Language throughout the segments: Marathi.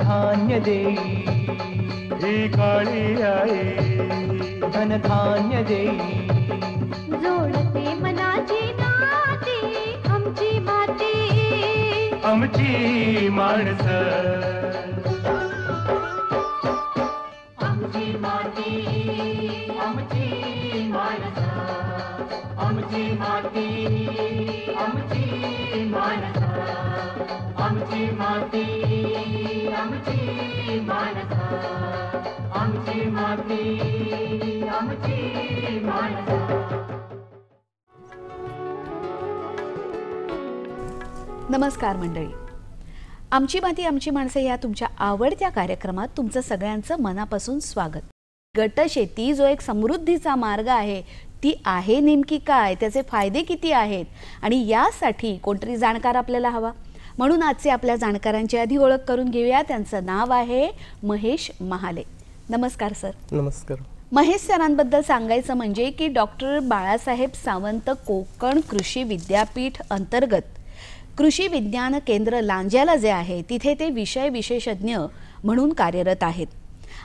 धान्य देई हे काळी आई धनधान्य देई जोडते मनाची नाती आमची माती आमची माणस आमची माती आमची माती आमची माती नमस्कार मंडळी आमची माती आमची माणसे या तुमच्या आवडत्या कार्यक्रमात तुमचं सगळ्यांचं मनापासून स्वागत गटशेती जो एक समृद्धीचा मार्ग आहे ती आहे नेमकी काय त्याचे फायदे किती आहेत आणि यासाठी कोणतरी जाणकार आपल्याला हवा म्हणून आजचे आपल्या जाणकारांची आधी ओळख करून घेऊया त्यांचं नाव आहे महेश महाले नमस्कार सर नमस्कार महेश सरांबद्दल सांगायचं म्हणजे की डॉक्टर बाळासाहेब सावंत कोकण कृषी विद्यापीठ अंतर्गत कृषी विज्ञान केंद्र लांज्याला जे आहे तिथे ते विषय विशेषज्ञ म्हणून कार्यरत आहेत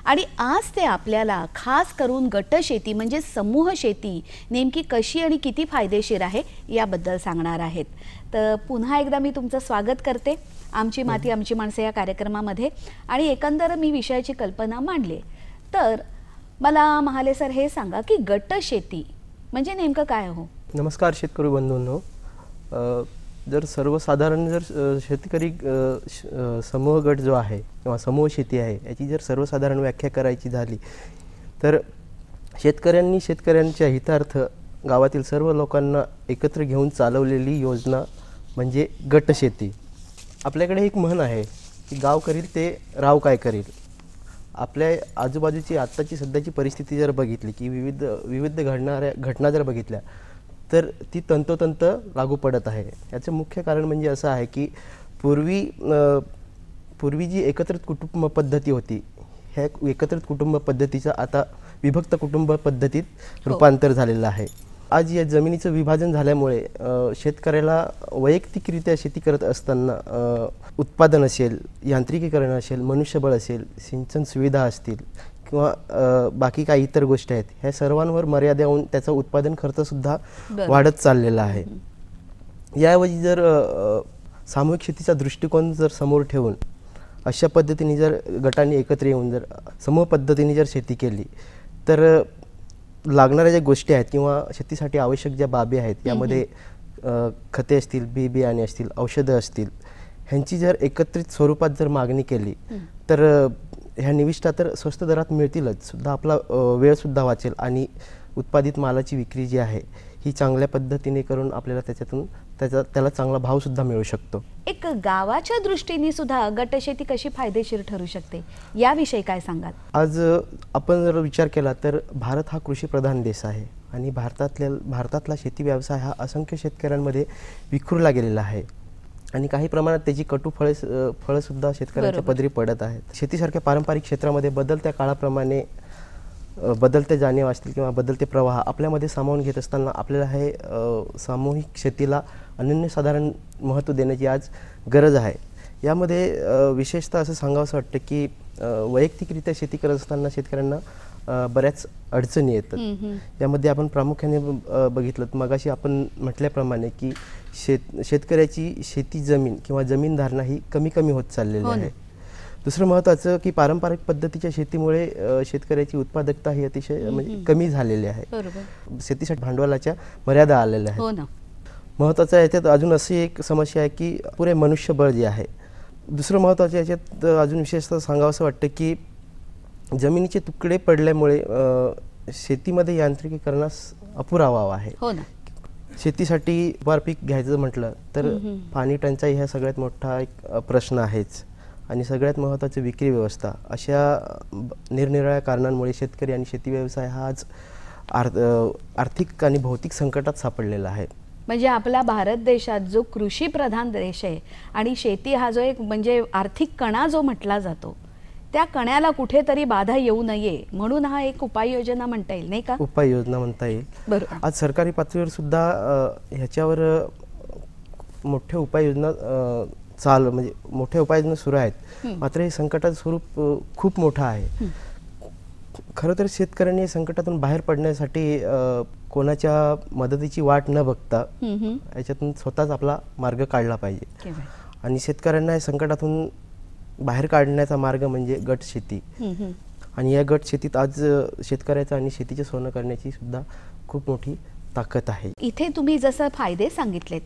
आणि आज ते आपल्याला खास करून गट शेती म्हणजे समूह शेती नेमकी कशी आणि किती फायदेशीर आहे याबद्दल सांगणार आहेत तर पुन्हा एकदा मी तुमचं स्वागत करते आमची माती आमची माणसं या कार्यक्रमामध्ये आणि एकंदर मी विषयाची कल्पना मांडली तर मला महाले सर हे सांगा की गट शेती म्हणजे नेमकं काय हो नमस्कार शेतकरी बंधूंनो जर सर्वसाधारण जर शेतकरी समूह गट जो आहे किंवा समूह शेती आहे याची जर सर्वसाधारण व्याख्या करायची झाली तर शेतकऱ्यांनी शेतकऱ्यांच्या हितार्थ गावातील सर्व लोकांना एकत्र घेऊन चालवलेली योजना म्हणजे गटशेती आपल्याकडे एक म्हण आहे की गाव करील ते राव काय करील आपल्या आजूबाजूची आत्ताची सध्याची परिस्थिती जर बघितली की विविध विविध घडणाऱ्या घटना जर बघितल्या तर ती तंतोतंत लागू पडत आहे याचं मुख्य कारण म्हणजे असं आहे की पूर्वी पूर्वी जी एकत्रित कुटुंब पद्धती होती ह्या एकत्रित कुटुंब पद्धतीचा आता विभक्त कुटुंब पद्धतीत हो. रूपांतर झालेलं आहे आज या जमिनीचं विभाजन झाल्यामुळे शेतकऱ्याला वैयक्तिकरित्या शेती करत असताना उत्पादन असेल यांत्रिकीकरण असेल मनुष्यबळ असेल सिंचन सुविधा असतील किंवा बाकी काही इतर गोष्टी आहेत ह्या सर्वांवर मर्यादा येऊन त्याचा उत्पादन खर्चसुद्धा वाढत चाललेला आहे याऐवजी जर सामूहिक शेतीचा दृष्टिकोन जर समोर ठेवून अशा पद्धतीने जर गटांनी एकत्र येऊन जर समूह पद्धतीने जर शेती केली तर लागणाऱ्या ज्या गोष्टी आहेत किंवा शेतीसाठी आवश्यक ज्या बाबी आहेत यामध्ये खते असतील बी बियाणे असतील औषधं असतील ह्यांची जर एकत्रित स्वरूपात जर मागणी केली तर ह्या निविष्ठा तर स्वस्त दरात मिळतीलच सुद्धा आपला वेळसुद्धा वाचेल आणि उत्पादित मालाची विक्री जी आहे ही चांगल्या पद्धतीने करून आपल्याला त्याच्यातून त्याचा त्याला चांगला भाव सुद्धा मिळू शकतो एक गावाच्या दृष्टीने सुद्धा गटशेती कशी फायदेशीर ठरू शकते याविषयी काय सांगाल आज आपण जर विचार केला तर भारत हा कृषीप्रधान देश आहे आणि भारतातल्या भारतातला शेती व्यवसाय हा असंख्य शेतकऱ्यांमध्ये विखुरला गेलेला आहे आणि काही प्रमाणात त्याची कटू फळे फळंसुद्धा शेतकऱ्यांच्या पदरी पडत आहेत शेतीसारख्या पारंपरिक क्षेत्रामध्ये बदलत्या काळाप्रमाणे बदलते जाणीव असतील किंवा बदलते प्रवाह आपल्यामध्ये सामावून घेत असताना आपल्याला हे सामूहिक शेतीला अनन्यसाधारण महत्त्व देण्याची आज गरज आहे यामध्ये विशेषतः असं असं वाटतं की वैयक्तिकरित्या शेती करत असताना शेतकऱ्यांना बऱ्याच अडचणी येतात यामध्ये आपण प्रामुख्याने बघितलं मगाशी आपण म्हटल्याप्रमाणे की शेत शेतकऱ्याची शेती जमीन किंवा जमीन धारणा ही कमी कमी होत चाललेली हो आहे दुसरं महत्वाचं की पारंपरिक पद्धतीच्या शेतीमुळे शेतकऱ्याची उत्पादकता ही अतिशय म्हणजे कमी झालेली आहे शेतीसाठी भांडवलाच्या मर्यादा आलेल्या आहेत हो महत्वाचं याच्यात अजून अशी एक समस्या आहे की पुरे मनुष्यबळ जे आहे दुसरं महत्वाचं याच्यात अजून विशेषतः सांगावंसं वाटतं की जमिनीचे तुकडे पडल्यामुळे शेतीमध्ये यांत्रिकीकरणास अपुरा वाव आहे हो शेतीसाठी पीक घ्यायचं म्हटलं तर पाणी टंचाई हा सगळ्यात मोठा एक प्रश्न आहेच आणि सगळ्यात महत्त्वाची विक्री व्यवस्था अशा निरनिराळ्या कारणांमुळे शेतकरी आणि शेती व्यवसाय हा आज आर्थिक आणि भौतिक संकटात सापडलेला आहे म्हणजे आपला भारत देशात जो कृषी प्रधान देश आहे आणि शेती हा जो एक म्हणजे आर्थिक कणा जो म्हटला जातो त्या कण्याला कुठेतरी बाधा येऊ नये म्हणून हा एक उपाययोजना म्हणता येईल नाही का उपाययोजना म्हणता येईल बरोबर आज सरकारी पातळीवर सुद्धा ह्याच्यावर मोठ्या उपाययोजना चाल म्हणजे मोठ्या उपाययोजना सुरू आहेत मात्र हे संकटाचं स्वरूप खूप मोठं आहे खरं तर शेतकऱ्यांनी या संकटातून बाहेर पडण्यासाठी कोणाच्या मदतीची वाट न बघता याच्यातून स्वतःच आपला मार्ग काढला पाहिजे आणि शेतकऱ्यांना संकटातून बाहेर काढण्याचा मार्ग म्हणजे गट शेती आणि या गट शेतीत आज शेतकऱ्याचं आणि शेतीचे सोनं करण्याची सुद्धा खूप मोठी ताकद आहे इथे तुम्ही जसं फायदे सांगितलेत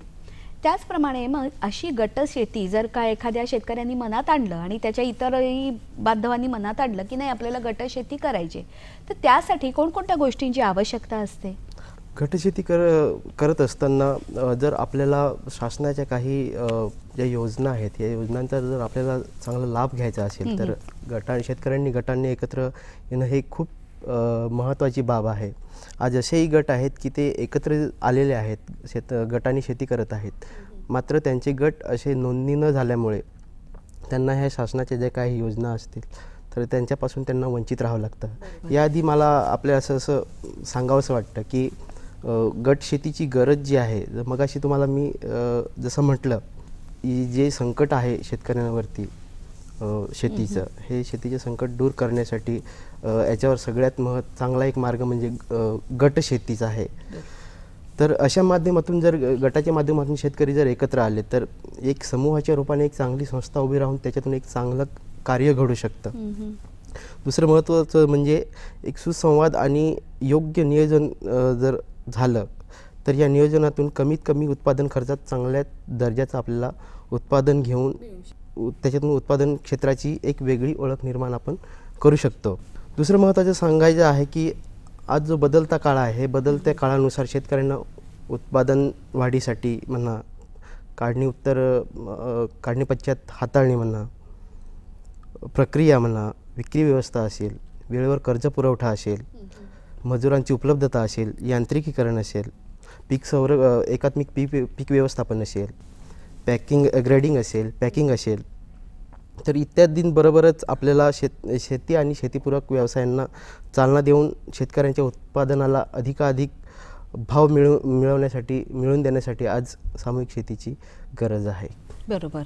त्याचप्रमाणे मग अशी गट शेती जर का एखाद्या शेतकऱ्यांनी मनात आणलं आणि त्याच्या इतरही बांधवांनी मनात आणलं की नाही आपल्याला गट शेती करायची तर त्यासाठी कोणकोणत्या गोष्टींची आवश्यकता असते गटशेती कर करत असताना जर आपल्याला शासनाच्या काही ज्या योजना आहेत या योजनांचा जर आपल्याला चांगला लाभ घ्यायचा असेल तर गटा शेतकऱ्यांनी गटांनी एकत्र येणं हे खूप महत्त्वाची बाब आहे आज असेही गट आहेत की ते एकत्र आलेले आहेत शेत गटांनी शेती करत आहेत मात्र त्यांचे गट असे नोंदणी न झाल्यामुळे त्यांना ह्या शासनाच्या ज्या काही योजना असतील तर त्यांच्यापासून त्यांना वंचित राहावं लागतं याआधी मला आपल्या असं असं सांगावंसं वाटतं की गट शेतीची गरज जी आहे मग अशी तुम्हाला मी जसं म्हटलं जे संकट आहे शेतकऱ्यांवरती शेतीचं हे शेतीचं संकट दूर करण्यासाठी याच्यावर सगळ्यात मह चांगला एक मार्ग म्हणजे गट शेतीचा आहे तर अशा माध्यमातून जर गटाच्या माध्यमातून शेतकरी जर एकत्र आले तर एक समूहाच्या रूपाने एक चांगली संस्था उभी राहून त्याच्यातून एक चांगलं कार्य घडू शकतं दुसरं महत्त्वाचं म्हणजे एक सुसंवाद आणि योग्य नियोजन जर झालं तर या नियोजनातून कमीत कमी उत्पादन खर्चात चांगल्या दर्जाचं आपल्याला उत्पादन घेऊन त्याच्यातून उत्पादन क्षेत्राची एक वेगळी ओळख निर्माण आपण करू शकतो दुसरं महत्त्वाचं सांगायचं आहे की आज जो बदलता काळ आहे हे बदलत्या काळानुसार शेतकऱ्यांना उत्पादन वाढीसाठी म्हणा काढणी उत्तर काढणी पश्चात हाताळणी म्हणा प्रक्रिया म्हणा विक्री व्यवस्था असेल वेळेवर कर्ज पुरवठा असेल मजुरांची उपलब्धता असेल यांत्रिकीकरण असेल पीक संर एकात्मिक पीक पीक व्यवस्थापन असेल पॅकिंग ग्रेडिंग असेल पॅकिंग असेल तर इत्यादींबरोबरच आपल्याला शेत शेती आणि शेतीपूरक व्यवसायांना चालना देऊन शेतकऱ्यांच्या उत्पादनाला अधिकाधिक भाव मिळू मिळवण्यासाठी मिळवून देण्यासाठी आज सामूहिक शेतीची गरज आहे बरोबर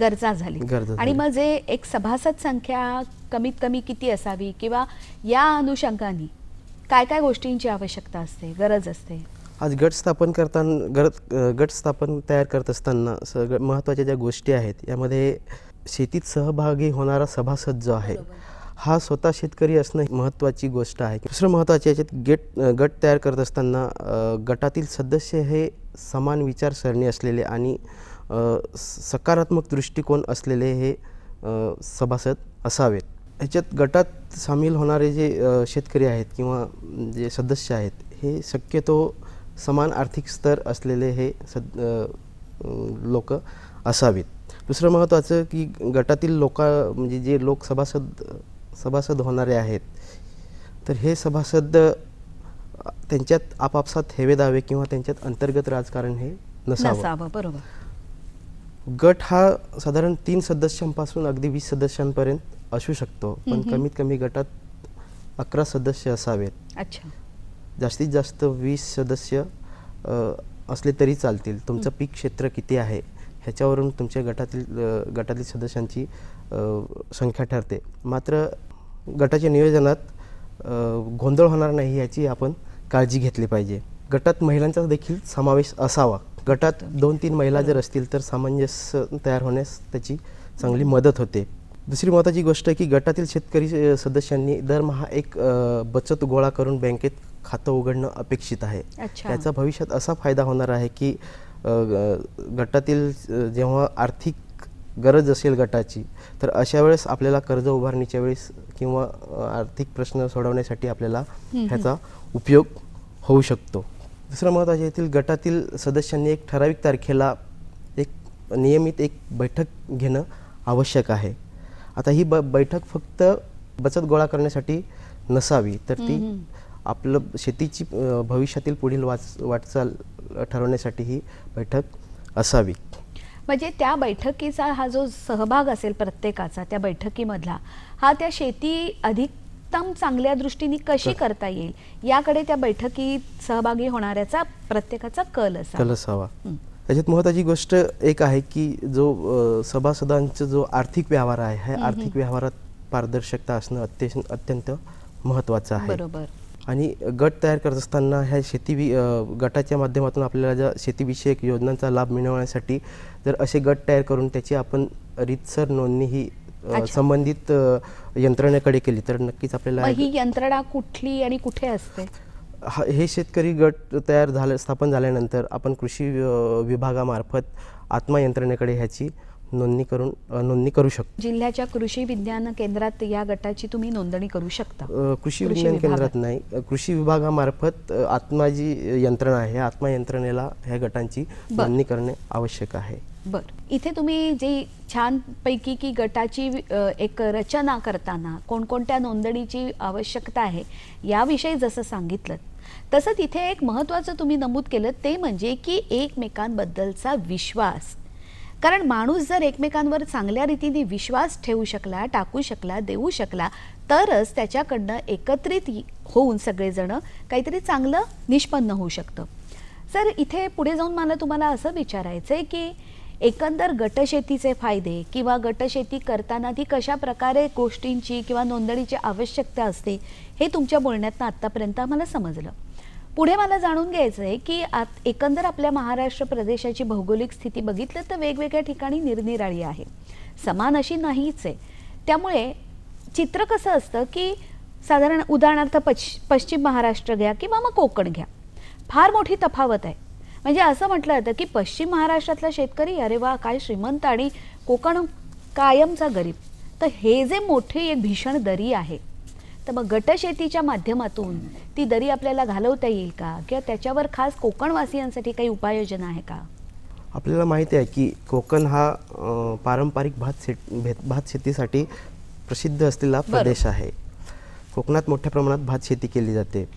गरजा झाली गरजा आणि मग जे एक सभासद संख्या कमीत कमी किती असावी किंवा या अनुषंगाने काय काय गोष्टींची आवश्यकता असते गरज असते आज गट स्थापन करताना गट गट स्थापन तयार करत असताना सग महत्त्वाच्या ज्या गोष्टी आहेत यामध्ये शेतीत सहभागी होणारा सभासद जो आहे हा स्वतः शेतकरी असणं महत्त्वाची गोष्ट आहे दुसरं महत्त्वाचे याच्यात गेट गट तयार करत असताना गटातील सदस्य हे समान विचारसरणी असलेले आणि सकारात्मक दृष्टिकोन असलेले हे सभासद असावेत ह्याच्यात गटात सामील होणारे जे शेतकरी आहेत किंवा जे सदस्य आहेत हे शक्यतो समान आर्थिक स्तर असलेले हे सद लोक असावीत दुसरं महत्त्वाचं की गटातील लोका म्हणजे जे लोक सभासद सभासद होणारे आहेत तर हे सभासद त्यांच्यात आपापसात हेवे दावे किंवा त्यांच्यात अंतर्गत राजकारण हे नसावं बरोबर गट हा साधारण तीन सदस्यांपासून अगदी वीस सदस्यांपर्यंत असू शकतो पण कमीत कमी गटात अकरा सदस्य असावेत अच्छा जास्तीत जास्त वीस सदस्य असले तरी चालतील तुमचं पीक क्षेत्र किती आहे ह्याच्यावरून तुमच्या गटातील गटातील सदस्यांची संख्या ठरते मात्र गटाच्या नियोजनात गोंधळ होणार नाही याची आपण काळजी घेतली पाहिजे गटात महिलांचा देखील समावेश असावा गटात दोन तीन महिला जर असतील तर सामंजस्य तयार होण्यास त्याची चांगली मदत होते दुसरी महत्त्वाची गोष्ट आहे की गटातील शेतकरी सदस्यांनी दरमहा एक बचत गोळा करून बँकेत खातं उघडणं अपेक्षित आहे त्याचा भविष्यात असा फायदा होणार आहे की गटातील जेव्हा आर्थिक गरज असेल गटाची तर अशा वेळेस आपल्याला कर्ज उभारणीच्या वेळेस किंवा आर्थिक प्रश्न सोडवण्यासाठी आपल्याला ह्याचा उपयोग होऊ शकतो दुसरं महत्त्वाचे येथील गटातील सदस्यांनी एक ठराविक तारखेला एक नियमित एक बैठक घेणं आवश्यक आहे आता ही ब बैठक फक्त बचत गोळा करण्यासाठी नसावी तर ती आपलं शेतीची भविष्यातील पुढील वाच वाटचाल ठरवण्यासाठी ही बैठक असावी म्हणजे त्या बैठकीचा हा जो सहभाग असेल प्रत्येकाचा त्या बैठकीमधला हा त्या शेती अधिकतम चांगल्या दृष्टीने कशी करता येईल याकडे त्या बैठकीत सहभागी होणाऱ्याचा प्रत्येकाचा कल असा कल असावा त्याच्यात महत्त्वाची गोष्ट एक आहे की जो सभासदांचं जो आर्थिक व्यवहार आहे ह्या आर्थिक व्यवहारात पारदर्शकता असणं अत्यंत अत्यंत महत्त्वाचं आहे बरोबर आणि गट तयार करत असताना ह्या शेती गटाच्या माध्यमातून आपल्याला ज्या शेतीविषयक योजनांचा लाभ मिळवण्यासाठी जर असे गट तयार करून त्याची आपण रितसर नोंदणी ही संबंधित यंत्रणेकडे केली तर नक्कीच आपल्याला ही यंत्रणा कुठली आणि कुठे असते हे शेतकरी गट तयार झाले स्थापन झाल्यानंतर आपण कृषी विभागामार्फत आत्मा यंत्रणेकडे ह्याची नोंदणी करून नोंदणी करू शकतो जिल्ह्याच्या कृषी विज्ञान केंद्रात या गटाची तुम्ही नोंदणी करू शकता कृषी विज्ञान केंद्रात नाही कृषी विभागामार्फत आत्मा जी यंत्रणा आहे आत्मा यंत्रणेला ह्या गटांची नोंदणी करणे आवश्यक आहे बर इथे तुम्ही जी छानपैकी की गटाची एक रचना करताना कोणकोणत्या नोंदणीची आवश्यकता आहे याविषयी जसं सांगितलं तसं तिथे एक महत्त्वाचं तुम्ही नमूद केलं ते म्हणजे की एकमेकांबद्दलचा विश्वास कारण माणूस जर एकमेकांवर चांगल्या रीतीने विश्वास ठेवू शकला टाकू शकला देऊ शकला तरच त्याच्याकडनं एकत्रित होऊन सगळेजण काहीतरी चांगलं निष्पन्न होऊ शकतं सर इथे पुढे जाऊन मला तुम्हाला असं विचारायचं आहे की एकंदर गटशेतीचे फायदे किंवा गटशेती करताना ती कशा प्रकारे गोष्टींची किंवा नोंदणीची आवश्यकता असते हे तुमच्या बोलण्यातनं आत्तापर्यंत आम्हाला समजलं पुढे मला जाणून घ्यायचं आहे की आत एकंदर आपल्या महाराष्ट्र प्रदेशाची भौगोलिक स्थिती बघितलं तर वेगवेगळ्या ठिकाणी निरनिराळी आहे समान अशी नाहीच आहे त्यामुळे चित्र कसं असतं की साधारण उदाहरणार्थ पश्च पश्चिम महाराष्ट्र घ्या किंवा मग कोकण घ्या फार मोठी तफावत आहे म्हणजे असं म्हटलं जातं की पश्चिम महाराष्ट्रातला शेतकरी अरे वा काय श्रीमंत आणि कोकण कायमचा गरीब तर हे जे मोठे एक भीषण दरी आहे तर मग गटशेतीच्या माध्यमातून ती दरी आपल्याला घालवता येईल का किंवा त्याच्यावर खास कोकणवासियांसाठी काही उपाययोजना आहे का आपल्याला माहिती आहे की कोकण हा पारंपरिक भात शेत भात शेतीसाठी प्रसिद्ध असलेला प्रदेश आहे कोकणात मोठ्या प्रमाणात भात शेती केली जाते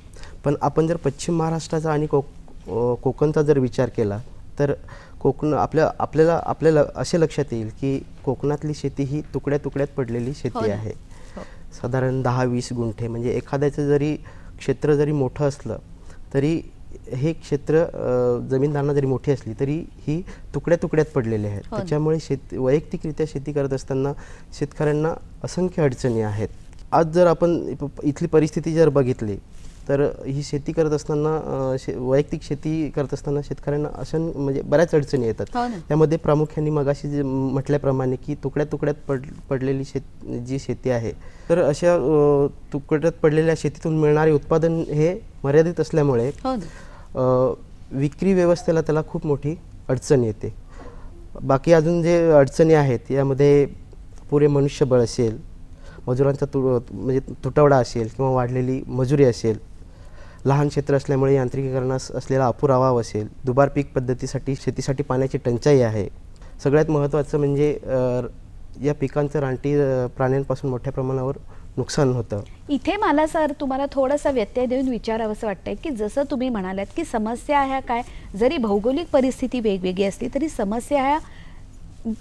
पण आपण जर पश्चिम महाराष्ट्राचा आणि कोक कोकणचा जर विचार केला तर कोकण आपल्या आपल्याला आपल्याला असे लक्षात येईल की कोकणातली शेती ही तुकड्या तुकड्यात पडलेली शेती हो आहे हो. साधारण दहा वीस गुंठे म्हणजे एखाद्याचं जरी क्षेत्र जरी मोठं असलं तरी हे क्षेत्र जमीनदारांना जरी मोठी असली तरी ही तुकड्या तुकड्यात पडलेली आहेत हो त्याच्यामुळे शेत वैयक्तिकरित्या शेती करत असताना शेतकऱ्यांना असंख्य अडचणी आहेत आज जर आपण इथली परिस्थिती जर बघितली तर ही शेती करत असताना शे वैयक्तिक शेती करत असताना शेतकऱ्यांना अशा म्हणजे बऱ्याच अडचणी येतात हो त्यामध्ये प्रामुख्याने मगाशी जे म्हटल्याप्रमाणे की तुकड्या तुकड्यात पड पडलेली शेत जी शेती आहे तर अशा तुकड्यात पडलेल्या शेतीतून मिळणारे उत्पादन हे मर्यादित असल्यामुळे हो विक्री व्यवस्थेला त्याला खूप मोठी अडचण येते बाकी अजून जे अडचणी आहेत यामध्ये पुरे मनुष्यबळ असेल मजुरांचा तु म्हणजे तुटवडा असेल किंवा वाढलेली मजुरी असेल लहान क्षेत्र असल्यामुळे यांत्रिकीकरणास असलेला अपुरावा असेल दुबार पीक पद्धतीसाठी शेतीसाठी पाण्याची टंचाई आहे सगळ्यात महत्त्वाचं म्हणजे या पिकांचं रानटी प्राण्यांपासून मोठ्या प्रमाणावर नुकसान होतं इथे मला सर तुम्हाला थोडासा व्यत्यय देऊन विचारावं असं वाटतंय की जसं तुम्ही म्हणालात की समस्या ह्या काय जरी भौगोलिक परिस्थिती वेगवेगळी असली तरी समस्या ह्या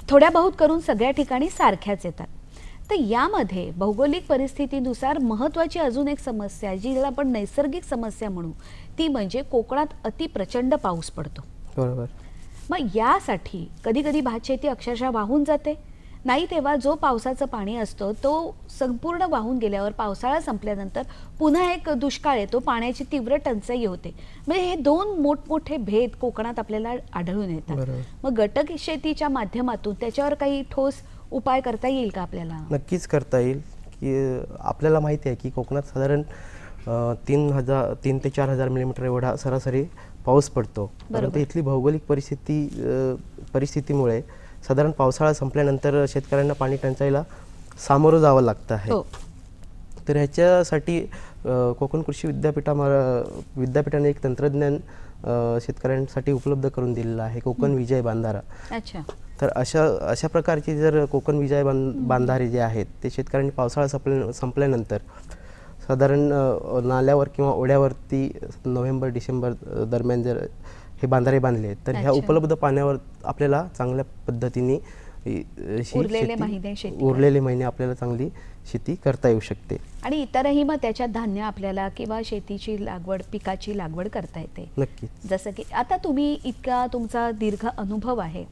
थोड्या बहुत करून सगळ्या ठिकाणी सारख्याच येतात तर यामध्ये भौगोलिक परिस्थितीनुसार महत्वाची अजून एक समस्या ज्याला आपण नैसर्गिक समस्या म्हणू ती म्हणजे कोकणात अतिप्रचंड पाऊस पडतो बरोबर मग यासाठी कधी कधी भात शेती अक्षरशः वाहून जाते नाही तेव्हा जो पावसाचं पाणी असतं तो संपूर्ण वाहून गेल्यावर पावसाळा संपल्यानंतर पुन्हा एक दुष्काळ येतो पाण्याची तीव्र टंचाई होते म्हणजे हे दोन मोठमोठे भेद कोकणात आपल्याला आढळून येतात मग घटक शेतीच्या माध्यमातून त्याच्यावर काही ठोस उपाय करता येईल का आपल्याला नक्कीच करता येईल की आपल्याला माहिती आहे की कोकणात साधारण तीन हजार तीन ते चार हजार मिलीमीटर एवढा सरासरी पाऊस पडतो परंतु इथली भौगोलिक परिस्थिती परिस्थितीमुळे साधारण पावसाळा संपल्यानंतर शेतकऱ्यांना पाणी टंचाईला सामोरं जावं लागतं आहे हो. तर ह्याच्यासाठी कोकण कृषी विद्यापीठा विद्यापीठाने एक तंत्रज्ञान शेतकऱ्यांसाठी उपलब्ध करून दिलेलं आहे कोकण विजय बांधारा अच्छा तर अशा अशा प्रकारचे जर कोकण विजय बां बांधारे जे आहेत ते शेतकऱ्यांनी पावसाळा संपल्या संपल्यानंतर साधारण नाल्यावर किंवा ओढ्यावरती नोव्हेंबर डिसेंबर दरम्यान जर हे बांधारे बांधले तर ह्या उपलब्ध पाण्यावर आपल्याला चांगल्या पद्धतीने उरलेले महिने आपल्याला चांगली शेती करता येऊ शकते आणि इतरही मग त्याच्यात धान्य आपल्याला किंवा शेतीची लागवड पिकाची लागवड करता येते नक्की जसं की आता तुम्ही इतका तुमचा दीर्घ अनुभव आहे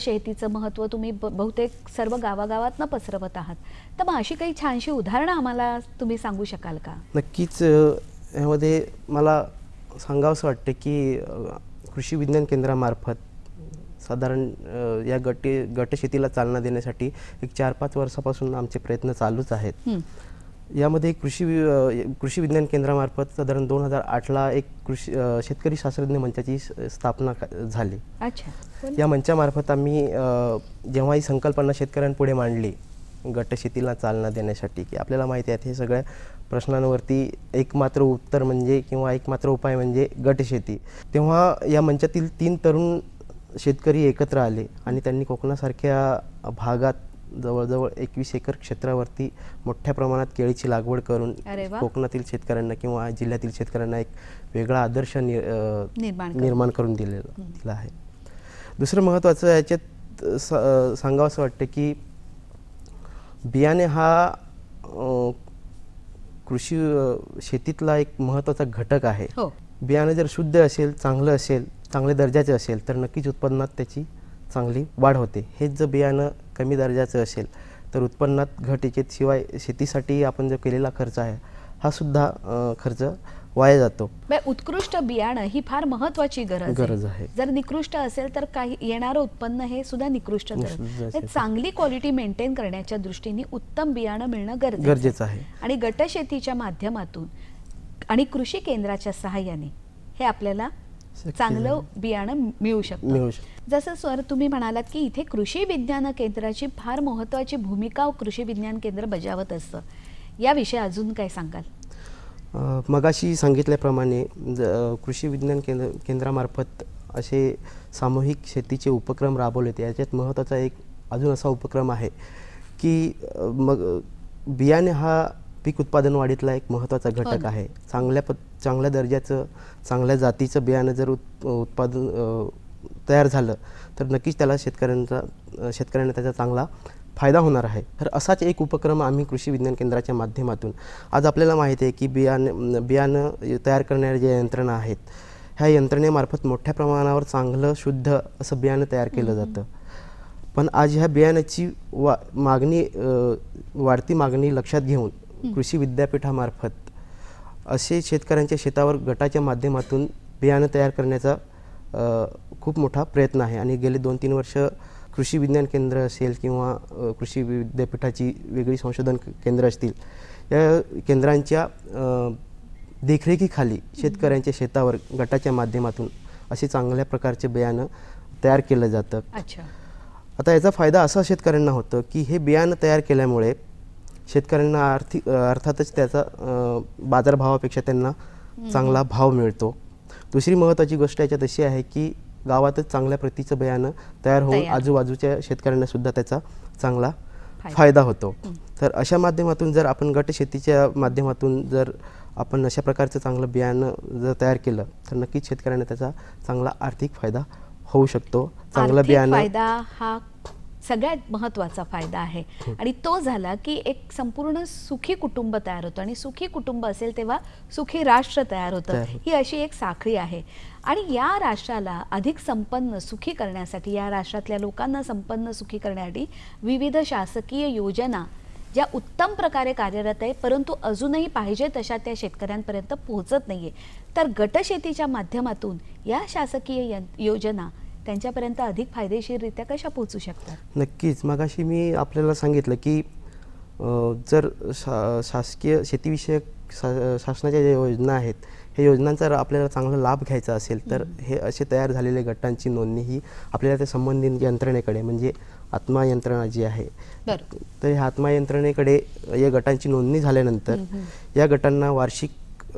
शेतीचं महत्व तुम्ही बहुतेक सर्व गावागावातनं पसरवत आहात तर मग अशी काही छानशी उदाहरणं आम्हाला तुम्ही सांगू शकाल का नक्कीच यामध्ये मला सांगावंसं वाटतं की कृषी विज्ञान केंद्रामार्फत साधारण या गटे गटशेतीला चालना देण्यासाठी एक चार पाच वर्षापासून आमचे प्रयत्न चालूच आहेत यामध्ये कृषी कृषी विज्ञान केंद्रामार्फत साधारण दोन हजार आठला एक कृषी शेतकरी शास्त्रज्ञ मंचाची स्थापना झाली या मंचामार्फत आम्ही जेव्हा ही संकल्पना शेतकऱ्यांपुढे मांडली गट शेतीला चालना देण्यासाठी की आपल्याला माहिती आहे हे सगळ्या प्रश्नांवरती एकमात्र उत्तर म्हणजे किंवा एकमात्र उपाय म्हणजे गट शेती तेव्हा या मंचातील तीन तरुण शेतकरी एकत्र आले आणि त्यांनी कोकणासारख्या भागात जवळजवळ एकवीस एकर क्षेत्रावरती मोठ्या प्रमाणात केळीची लागवड करून कोकणातील शेतकऱ्यांना किंवा जिल्ह्यातील शेतकऱ्यांना एक वेगळा आदर्श निर्माण करून दिलेला दिला आहे दुसरं महत्वाचं याच्यात सांगावं असं वाटतं की बियाणे हा कृषी शेतीतला एक महत्त्वाचा घटक आहे हो. बियाणे जर शुद्ध असेल चांगलं असेल चांगले दर्जाचे असेल तर नक्कीच उत्पन्नात त्याची चांगली वाढ होते हेच जर बियाणं कमी दर्जाचं असेल तर उत्पन्नात घटिकेत शिवाय शेतीसाठी आपण जो केलेला खर्च आहे हा सुद्धा खर्च वाया जातो उत्कृष्ट बियाणं ही फार महत्वाची गरज गरज आहे जर निकृष्ट असेल तर काही येणार उत्पन्न हे सुद्धा निकृष्ट चांगली क्वालिटी मेंटेन करण्याच्या दृष्टीने उत्तम बियाणं मिळणं गरजेचं आहे आणि गटशेतीच्या माध्यमातून आणि कृषी केंद्राच्या सहाय्याने हे आपल्याला चांगलं बियाणं मिळू शकतं जसं सर तुम्ही म्हणालात की इथे कृषी विज्ञान केंद्राची फार महत्वाची भूमिका कृषी विज्ञान केंद्र बजावत असतं याविषयी अजून काय सांगाल मगाशी सांगितल्याप्रमाणे कृषी विज्ञान केंद्र केंद्रामार्फत असे सामूहिक शेतीचे उपक्रम राबवले होते याच्यात महत्त्वाचा एक अजून असा उपक्रम आहे की मग बियाणे हा पीक उत्पादन वाढीतला एक महत्त्वाचा हो घटक आहे चांगल्या प चांगल्या दर्जाचं चांगल्या जातीचं बियाणं जर उत् उत्पादन तयार झालं तर नक्कीच त्याला शेतकऱ्यांचा शेतकऱ्यांना त्याचा चांगला फायदा होणार आहे तर असाच एक उपक्रम आम्ही कृषी विज्ञान केंद्राच्या माध्यमातून आज आपल्याला माहिती आहे की बियाणं बियाणं तयार करणाऱ्या ज्या यंत्रणा आहेत ह्या यंत्रणेमार्फत मोठ्या प्रमाणावर चांगलं शुद्ध असं बियाणं तयार केलं जातं पण आज ह्या बियाण्याची वा मागणी वाढती मागणी लक्षात घेऊन कृषी विद्यापीठामार्फत असे शेतकऱ्यांच्या शेतावर गटाच्या माध्यमातून बियाणं तयार करण्याचा खूप मोठा प्रयत्न आहे आणि गेले दोन तीन वर्ष कृषी विज्ञान केंद्र असेल किंवा कृषी विद्यापीठाची वेगळी संशोधन केंद्र असतील या केंद्रांच्या देखरेखीखाली शेतकऱ्यांच्या शेतावर गटाच्या माध्यमातून असे चांगल्या प्रकारचे बियाणं तयार केलं जातं आता याचा फायदा असा शेतकऱ्यांना होतं की हे बियाणं तयार केल्यामुळे शेतकऱ्यांना आर्थिक अर्थातच त्याचा बाजारभावापेक्षा त्यांना चांगला भाव मिळतो दुसरी महत्त्वाची गोष्ट याच्यात अशी आहे की गावातच चांगल्या प्रतीचं बियाणं तयार होऊन आजूबाजूच्या शेतकऱ्यांना सुद्धा त्याचा चांगला फायदा होतो तर अशा माध्यमातून जर आपण गट शेतीच्या माध्यमातून जर आपण अशा प्रकारचं चांगलं बियाणं जर तयार केलं तर नक्कीच शेतकऱ्यांना त्याचा चांगला आर्थिक फायदा होऊ शकतो चांगलं बियाणं फायदा हा सगळ्यात महत्वाचा फायदा आहे आणि तो झाला की एक संपूर्ण सुखी कुटुंब तयार होतं आणि सुखी कुटुंब असेल तेव्हा सुखी राष्ट्र तयार होतं ही अशी एक साखळी आहे आणि या राष्ट्राला अधिक संपन्न सुखी करण्यासाठी या राष्ट्रातल्या लोकांना संपन्न सुखी करण्यासाठी विविध शासकीय योजना ज्या उत्तम प्रकारे कार्यरत आहे परंतु अजूनही पाहिजे तशा त्या शेतकऱ्यांपर्यंत पोहोचत नाही आहे तर गटशेतीच्या माध्यमातून या शासकीय योजना त्यांच्यापर्यंत अधिक फायदेशीररित्या कशा पोहोचू शकतात नक्कीच मगाशी मी आपल्याला सांगितलं की जर शासकीय शेतीविषयक शासनाच्या ज्या योजना आहेत हे योजनांचा आपल्याला चांगला लाभ घ्यायचा असेल तर हे असे तयार झालेले गटांची नोंदणी ही आपल्याला त्या संबंधित यंत्रणेकडे म्हणजे आत्मा यंत्रणा जी आहे तर ह्या आत्मा यंत्रणेकडे या गटांची नोंदणी झाल्यानंतर या गटांना वार्षिक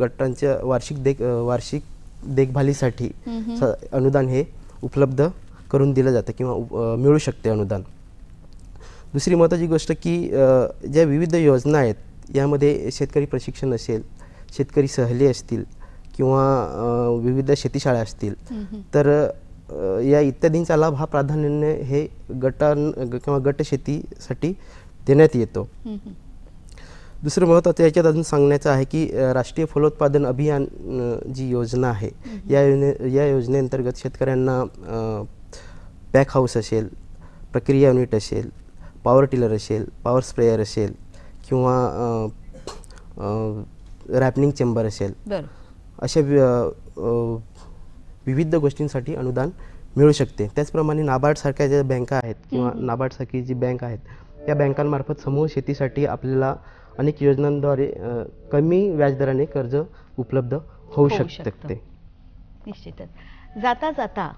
गटांच्या वार्षिक देख वार्षिक देखभालीसाठी अनुदान हे उपलब्ध करून दिलं जातं किंवा मिळू शकते अनुदान दुसरी महत्त्वाची गोष्ट की ज्या विविध योजना आहेत यामध्ये शेतकरी प्रशिक्षण असेल शेतकरी सहली असतील किंवा विविध शेतीशाळा असतील तर या इत्यादींचा लाभ हा प्राधान्याने हे गटां किंवा गट शेतीसाठी देण्यात येतो दुसरं महत्त्वाचं याच्यात अजून सांगण्याचं आहे की राष्ट्रीय फलोत्पादन अभियान जी योजना आहे या योजने या योजनेअंतर्गत शेतकऱ्यांना पॅक हाऊस असेल प्रक्रिया युनिट असेल पॉवर टिलर असेल पॉवर स्प्रेयर असेल किंवा रॅपनिंग चेंबर असेल अशा विविध गोष्टींसाठी अनुदान मिळू शकते त्याचप्रमाणे नाबार्डसारख्या ज्या बँका आहेत किंवा नाबार्डसारखी जी बँक आहेत त्या बँकांमार्फत समूह शेतीसाठी आपल्याला अनेक योजनांद्वारे कमी व्याजदराने कर्ज उपलब्ध होऊ शकते निश्चितच जाता जाता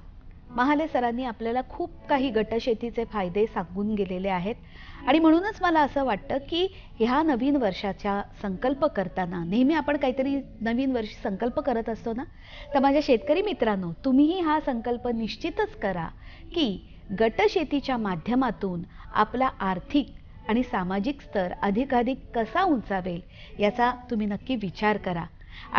महाले सरांनी आपल्याला खूप काही गटशेतीचे फायदे सांगून गेलेले आहेत आणि म्हणूनच मला असं वाटतं की ह्या नवीन वर्षाचा संकल्प करताना नेहमी आपण काहीतरी नवीन वर्ष संकल्प करत असतो ना तर माझ्या शेतकरी मित्रांनो तुम्हीही हा संकल्प निश्चितच करा की गटशेतीच्या माध्यमातून आपला आर्थिक आणि सामाजिक स्तर अधिकाधिक कसा उंचावेल याचा तुम्ही नक्की विचार करा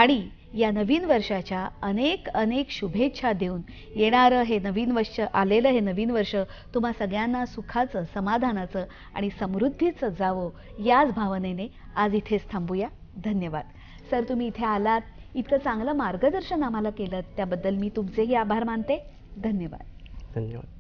आणि या नवीन वर्षाच्या अनेक अनेक शुभेच्छा देऊन येणारं हे नवीन वर्ष आलेलं हे नवीन वर्ष तुम्हा सगळ्यांना सुखाचं समाधानाचं आणि समृद्धीचं जावं याच भावनेने आज इथेच थांबूया धन्यवाद सर तुम्ही इथे आलात इतकं चांगलं मार्गदर्शन आम्हाला केलं त्याबद्दल मी तुमचेही आभार मानते धन्यवाद धन्यवाद